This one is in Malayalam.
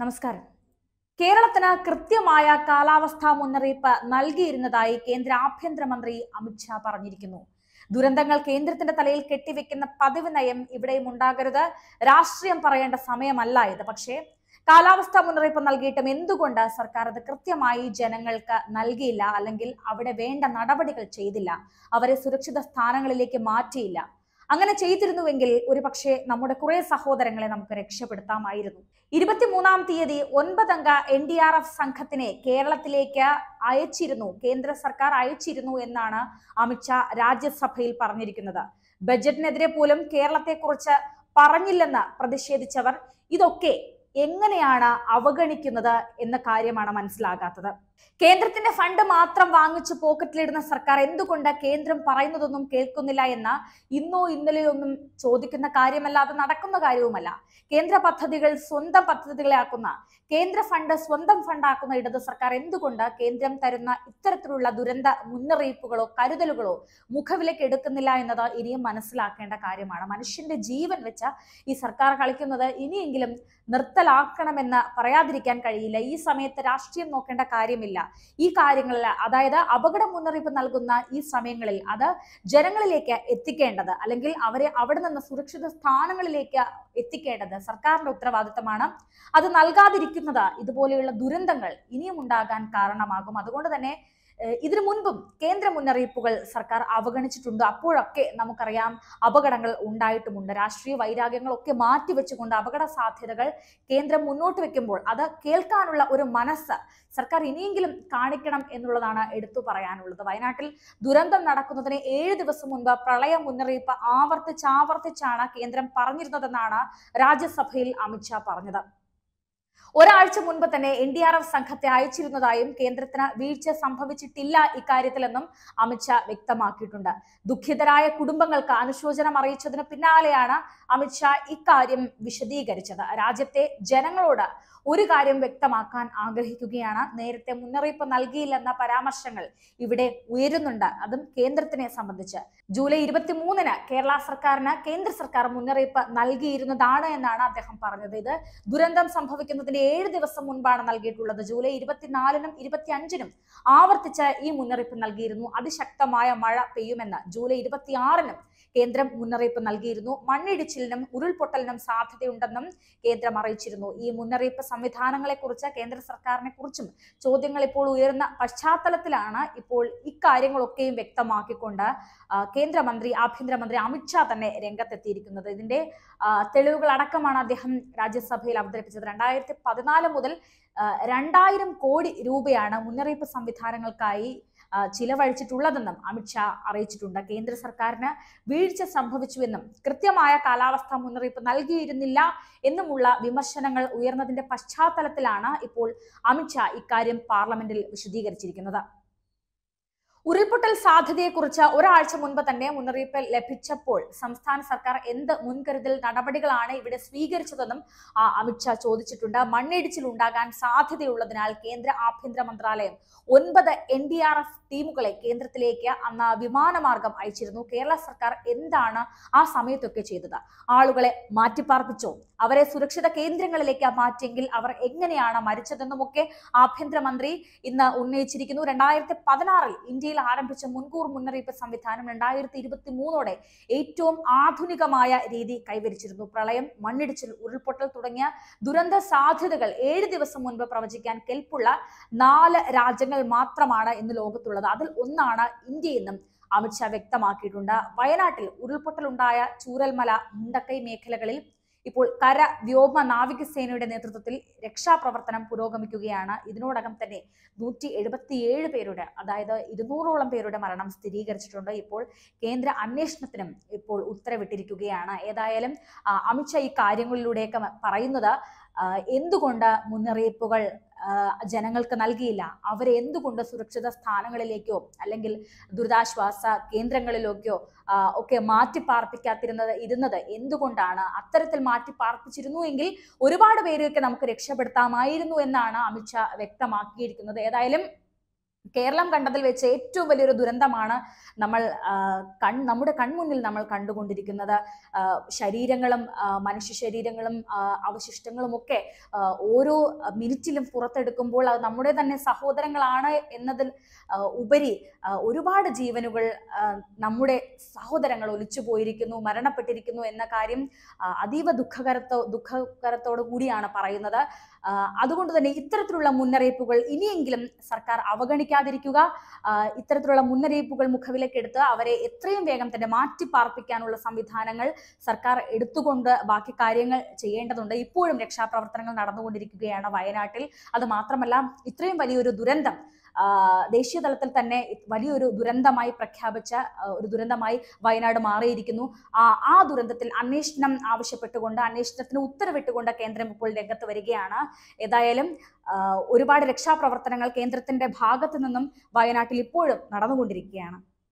നമസ്കാരം കേരളത്തിന് കൃത്യമായ കാലാവസ്ഥാ മുന്നറിയിപ്പ് നൽകിയിരുന്നതായി കേന്ദ്ര ആഭ്യന്തരമന്ത്രി അമിത്ഷാ പറഞ്ഞിരിക്കുന്നു ദുരന്തങ്ങൾ കേന്ദ്രത്തിന്റെ തലയിൽ കെട്ടിവെക്കുന്ന പതിവ് നയം ഇവിടെയും ഉണ്ടാകരുത് രാഷ്ട്രീയം പറയേണ്ട സമയമല്ല ഇത് പക്ഷേ കാലാവസ്ഥാ മുന്നറിയിപ്പ് നൽകിയിട്ടും എന്തുകൊണ്ട് സർക്കാർ അത് കൃത്യമായി ജനങ്ങൾക്ക് നൽകിയില്ല അല്ലെങ്കിൽ അവിടെ വേണ്ട നടപടികൾ ചെയ്തില്ല അവരെ സുരക്ഷിത സ്ഥാനങ്ങളിലേക്ക് മാറ്റിയില്ല അങ്ങനെ ചെയ്തിരുന്നുവെങ്കിൽ ഒരു പക്ഷേ നമ്മുടെ കുറെ സഹോദരങ്ങളെ നമുക്ക് രക്ഷപ്പെടുത്താമായിരുന്നു ഇരുപത്തിമൂന്നാം തീയതി ഒൻപതംഗ എൻ ഡി ആർ എഫ് സംഘത്തിനെ കേരളത്തിലേക്ക് അയച്ചിരുന്നു കേന്ദ്ര സർക്കാർ അയച്ചിരുന്നു എന്നാണ് അമിത്ഷാ രാജ്യസഭയിൽ പറഞ്ഞിരിക്കുന്നത് ബജറ്റിനെതിരെ പോലും കേരളത്തെക്കുറിച്ച് പറഞ്ഞില്ലെന്ന് പ്രതിഷേധിച്ചവർ ഇതൊക്കെ എങ്ങനെയാണ് അവഗണിക്കുന്നത് എന്ന കാര്യമാണ് മനസ്സിലാകാത്തത് കേന്ദ്രത്തിന്റെ ഫണ്ട് മാത്രം വാങ്ങിച്ച് പോക്കറ്റിലിടുന്ന സർക്കാർ എന്തുകൊണ്ട് കേന്ദ്രം പറയുന്നതൊന്നും കേൾക്കുന്നില്ല എന്ന് ഇന്നോ ഇന്നലെയോ ഒന്നും ചോദിക്കുന്ന കാര്യമല്ല അത് നടക്കുന്ന കാര്യവുമല്ല കേന്ദ്ര പദ്ധതികൾ സ്വന്തം പദ്ധതികളാക്കുന്ന കേന്ദ്ര ഫണ്ട് സ്വന്തം ഫണ്ടാക്കുന്ന ഇടത് സർക്കാർ എന്തുകൊണ്ട് കേന്ദ്രം തരുന്ന ഇത്തരത്തിലുള്ള ദുരന്ത മുന്നറിയിപ്പുകളോ കരുതലുകളോ മുഖവിലേക്ക് എടുക്കുന്നില്ല എന്നത് ഇനിയും മനസ്സിലാക്കേണ്ട കാര്യമാണ് മനുഷ്യന്റെ ജീവൻ വെച്ച ഈ സർക്കാർ കളിക്കുന്നത് ഇനിയെങ്കിലും നിർത്തല ആക്കണമെന്ന് പറയാതിരിക്കാൻ കഴിയില്ല ഈ സമയത്ത് രാഷ്ട്രീയം നോക്കേണ്ട കാര്യമില്ല ഈ കാര്യങ്ങളിൽ അതായത് അപകട മുന്നറിയിപ്പ് നൽകുന്ന ഈ സമയങ്ങളിൽ അത് ജനങ്ങളിലേക്ക് എത്തിക്കേണ്ടത് അല്ലെങ്കിൽ അവരെ അവിടെ നിന്ന് സുരക്ഷിത സ്ഥാനങ്ങളിലേക്ക് എത്തിക്കേണ്ടത് സർക്കാരിന്റെ ഉത്തരവാദിത്തമാണ് അത് നൽകാതിരിക്കുന്നത് ഇതുപോലെയുള്ള ദുരന്തങ്ങൾ ഇനിയും ഉണ്ടാകാൻ കാരണമാകും അതുകൊണ്ട് തന്നെ ഇതിനു മുൻപും കേന്ദ്ര മുന്നറിയിപ്പുകൾ സർക്കാർ അവഗണിച്ചിട്ടുണ്ട് അപ്പോഴൊക്കെ നമുക്കറിയാം അപകടങ്ങൾ ഉണ്ടായിട്ടുമുണ്ട് രാഷ്ട്രീയ വൈരാഗ്യങ്ങളൊക്കെ മാറ്റിവെച്ചുകൊണ്ട് അപകട സാധ്യതകൾ കേന്ദ്രം മുന്നോട്ട് വെക്കുമ്പോൾ അത് കേൾക്കാനുള്ള ഒരു മനസ്സ് സർക്കാർ ഇനിയെങ്കിലും കാണിക്കണം എന്നുള്ളതാണ് എടുത്തു പറയാനുള്ളത് വയനാട്ടിൽ ദുരന്തം നടക്കുന്നതിന് ഏഴ് ദിവസം മുൻപ് പ്രളയ മുന്നറിയിപ്പ് ആവർത്തിച്ചാവർത്തിച്ചാണ് കേന്ദ്രം പറഞ്ഞിരുന്നതെന്നാണ് രാജ്യസഭയിൽ അമിത്ഷാ പറഞ്ഞത് ഒരാഴ്ച മുൻപ് തന്നെ എൻ ഡി ആർ എഫ് സംഘത്തെ അയച്ചിരുന്നതായും കേന്ദ്രത്തിന് വീഴ്ച സംഭവിച്ചിട്ടില്ല ഇക്കാര്യത്തിലെന്നും അമിത്ഷാ വ്യക്തമാക്കിയിട്ടുണ്ട് ദുഃഖിതരായ കുടുംബങ്ങൾക്ക് അനുശോചനം അറിയിച്ചതിന് പിന്നാലെയാണ് അമിത്ഷാ ഇക്കാര്യം വിശദീകരിച്ചത് രാജ്യത്തെ ജനങ്ങളോട് ഒരു കാര്യം വ്യക്തമാക്കാൻ ആഗ്രഹിക്കുകയാണ് നേരത്തെ മുന്നറിയിപ്പ് നൽകിയില്ലെന്ന പരാമർശങ്ങൾ ഇവിടെ ഉയരുന്നുണ്ട് അതും കേന്ദ്രത്തിനെ സംബന്ധിച്ച് ജൂലൈ ഇരുപത്തിമൂന്നിന് കേരള സർക്കാരിന് കേന്ദ്ര സർക്കാർ മുന്നറിയിപ്പ് നൽകിയിരുന്നതാണ് എന്നാണ് അദ്ദേഹം പറഞ്ഞത് ഇത് ദുരന്തം സംഭവിക്കുന്നതിന്റെ ഏഴ് ദിവസം മുൻപാണ് നൽകിയിട്ടുള്ളത് ജൂലൈ ഇരുപത്തിനാലിനും ഇരുപത്തിയഞ്ചിനും ആവർത്തിച്ച ഈ മുന്നറിയിപ്പ് നൽകിയിരുന്നു അതിശക്തമായ മഴ പെയ്യുമെന്ന് ജൂലൈ ഇരുപത്തിയാറിനും കേന്ദ്രം മുന്നറിയിപ്പ് നൽകിയിരുന്നു മണ്ണിടിച്ചിലിനും ഉരുൾപൊട്ടലിനും സാധ്യതയുണ്ടെന്നും കേന്ദ്രം അറിയിച്ചിരുന്നു ഈ മുന്നറിയിപ്പ് കുറിച്ച് കേന്ദ്ര സർക്കാരിനെ കുറിച്ചും ചോദ്യങ്ങൾ ഇപ്പോൾ ഉയരുന്ന പശ്ചാത്തലത്തിലാണ് ഇപ്പോൾ ഇക്കാര്യങ്ങളൊക്കെയും വ്യക്തമാക്കിക്കൊണ്ട് കേന്ദ്രമന്ത്രി ആഭ്യന്തരമന്ത്രി അമിത്ഷാ തന്നെ രംഗത്തെത്തിയിരിക്കുന്നത് ഇതിന്റെ തെളിവുകൾ അടക്കമാണ് അദ്ദേഹം രാജ്യസഭയിൽ അവതരിപ്പിച്ചത് രണ്ടായിരത്തി പതിനാല് മുതൽ രണ്ടായിരം കോടി രൂപയാണ് മുന്നറിയിപ്പ് സംവിധാനങ്ങൾക്കായി ചിലവഴിച്ചിട്ടുള്ളതെന്നും അമിത്ഷാ അറിയിച്ചിട്ടുണ്ട് കേന്ദ്ര സർക്കാരിന് വീഴ്ച സംഭവിച്ചുവെന്നും കൃത്യമായ കാലാവസ്ഥ മുന്നറിയിപ്പ് നൽകിയിരുന്നില്ല എന്നുമുള്ള വിമർശനങ്ങൾ ഉയർന്നതിന്റെ പശ്ചാത്തലത്തിലാണ് ഇപ്പോൾ അമിത്ഷാ ഇക്കാര്യം പാർലമെന്റിൽ വിശദീകരിച്ചിരിക്കുന്നത് ഉരുൾപൊട്ടൽ സാധ്യതയെക്കുറിച്ച് ഒരാഴ്ച മുൻപ് തന്നെ മുന്നറിയിപ്പ് ലഭിച്ചപ്പോൾ സംസ്ഥാന സർക്കാർ എന്ത് മുൻകരുതൽ നടപടികളാണ് ഇവിടെ സ്വീകരിച്ചതെന്നും അമിത്ഷാ ചോദിച്ചിട്ടുണ്ട് മണ്ണിടിച്ചിൽ ഉണ്ടാകാൻ സാധ്യതയുള്ളതിനാൽ കേന്ദ്ര ആഭ്യന്തര മന്ത്രാലയം ഒൻപത് എൻ ഡി ആർ എഫ് ടീമുകളെ കേന്ദ്രത്തിലേക്ക് അന്ന് വിമാനമാർഗം അയച്ചിരുന്നു കേരള സർക്കാർ എന്താണ് ആ സമയത്തൊക്കെ ചെയ്തത് ആളുകളെ മാറ്റിപ്പാർപ്പിച്ചോ അവരെ സുരക്ഷിത കേന്ദ്രങ്ങളിലേക്ക് മാറ്റിയെങ്കിൽ അവർ എങ്ങനെയാണ് മരിച്ചതെന്നുമൊക്കെ ആഭ്യന്തരമന്ത്രി ഇന്ന് ഉന്നയിച്ചിരിക്കുന്നു രണ്ടായിരത്തി പതിനാറിൽ ഇന്ത്യയിൽ ആരംഭിച്ച മുൻകൂർ മുന്നറിയിപ്പ് സംവിധാനം രണ്ടായിരത്തി ഇരുപത്തി മൂന്നോടെ ഏറ്റവും ആധുനികമായ രീതി കൈവരിച്ചിരുന്നു പ്രളയം മണ്ണിടിച്ചിൽ ഉരുൾപൊട്ടൽ തുടങ്ങിയ ദുരന്ത സാധ്യതകൾ ഏഴ് ദിവസം മുൻപ് പ്രവചിക്കാൻ കെൽപ്പുള്ള നാല് രാജ്യങ്ങൾ മാത്രമാണ് ഇന്ന് ലോകത്തുള്ളത് അതിൽ ഒന്നാണ് ഇന്ത്യ എന്നും അമിത്ഷാ വ്യക്തമാക്കിയിട്ടുണ്ട് വയനാട്ടിൽ ഉരുൾപൊട്ടലുണ്ടായ ചൂരൽമല മുണ്ടക്കൈ മേഖലകളിൽ ഇപ്പോൾ കര വ്യോമ നാവികസേനയുടെ നേതൃത്വത്തിൽ രക്ഷാപ്രവർത്തനം പുരോഗമിക്കുകയാണ് ഇതിനോടകം തന്നെ നൂറ്റി എഴുപത്തിയേഴ് പേരുടെ അതായത് ഇരുന്നൂറോളം പേരുടെ മരണം സ്ഥിരീകരിച്ചിട്ടുണ്ട് ഇപ്പോൾ കേന്ദ്ര അന്വേഷണത്തിനും ഇപ്പോൾ ഉത്തരവിട്ടിരിക്കുകയാണ് ഏതായാലും അമിത്ഷാ ഈ കാര്യങ്ങളിലൂടെയൊക്കെ പറയുന്നത് എന്തുകൊണ്ട് മുന്നറിയിപ്പുകൾ ജനങ്ങൾക്ക് നൽകിയില്ല അവരെ എന്തുകൊണ്ട് സുരക്ഷിത സ്ഥാനങ്ങളിലേക്കോ അല്ലെങ്കിൽ ദുരിതാശ്വാസ കേന്ദ്രങ്ങളിലേക്കോ ഒക്കെ മാറ്റി പാർപ്പിക്കാത്തിരുന്നത് ഇരുന്നത് എന്തുകൊണ്ടാണ് അത്തരത്തിൽ മാറ്റി പാർപ്പിച്ചിരുന്നു എങ്കിൽ ഒരുപാട് പേരെയൊക്കെ നമുക്ക് രക്ഷപ്പെടുത്താമായിരുന്നു എന്നാണ് ഷാ വ്യക്തമാക്കിയിരിക്കുന്നത് ഏതായാലും കേരളം കണ്ടതിൽ വെച്ച് ഏറ്റവും വലിയൊരു ദുരന്തമാണ് നമ്മൾ കൺ നമ്മുടെ കൺമുന്നിൽ നമ്മൾ കണ്ടുകൊണ്ടിരിക്കുന്നത് ശരീരങ്ങളും മനുഷ്യ ശരീരങ്ങളും അവശിഷ്ടങ്ങളും ഒക്കെ ഓരോ മിനിറ്റിലും പുറത്തെടുക്കുമ്പോൾ അത് നമ്മുടെ തന്നെ സഹോദരങ്ങളാണ് എന്നതിൽ ഉപരി ഒരുപാട് ജീവനുകൾ നമ്മുടെ സഹോദരങ്ങൾ ഒലിച്ചു പോയിരിക്കുന്നു മരണപ്പെട്ടിരിക്കുന്നു എന്ന കാര്യം അതീവ ദുഃഖകരത്തോ ദുഃഖകരത്തോടു കൂടിയാണ് പറയുന്നത് അതുകൊണ്ട് തന്നെ ഇത്തരത്തിലുള്ള മുന്നറിയിപ്പുകൾ ഇനിയെങ്കിലും സർക്കാർ അവഗണിക്കും സ്വീകരിക്കാതിരിക്കുക ഇത്തരത്തിലുള്ള മുന്നറിയിപ്പുകൾ എടുത്ത് അവരെ എത്രയും വേഗം തന്നെ മാറ്റിപ്പാർപ്പിക്കാനുള്ള സംവിധാനങ്ങൾ സർക്കാർ എടുത്തുകൊണ്ട് ബാക്കി കാര്യങ്ങൾ ചെയ്യേണ്ടതുണ്ട് ഇപ്പോഴും രക്ഷാപ്രവർത്തനങ്ങൾ നടന്നുകൊണ്ടിരിക്കുകയാണ് വയനാട്ടിൽ അത് മാത്രമല്ല ഇത്രയും വലിയൊരു ദുരന്തം ദേശീയ തലത്തിൽ തന്നെ വലിയൊരു ദുരന്തമായി പ്രഖ്യാപിച്ച ഒരു ദുരന്തമായി വയനാട് മാറിയിരിക്കുന്നു ആ ദുരന്തത്തിൽ അന്വേഷണം ആവശ്യപ്പെട്ടുകൊണ്ട് അന്വേഷണത്തിന് ഉത്തരവിട്ടുകൊണ്ട് കേന്ദ്രം ഇപ്പോൾ രംഗത്ത് വരികയാണ് ഏതായാലും ഒരുപാട് രക്ഷാപ്രവർത്തനങ്ങൾ കേന്ദ്രത്തിന്റെ ഭാഗത്തു നിന്നും വയനാട്ടിൽ ഇപ്പോഴും നടന്നുകൊണ്ടിരിക്കുകയാണ്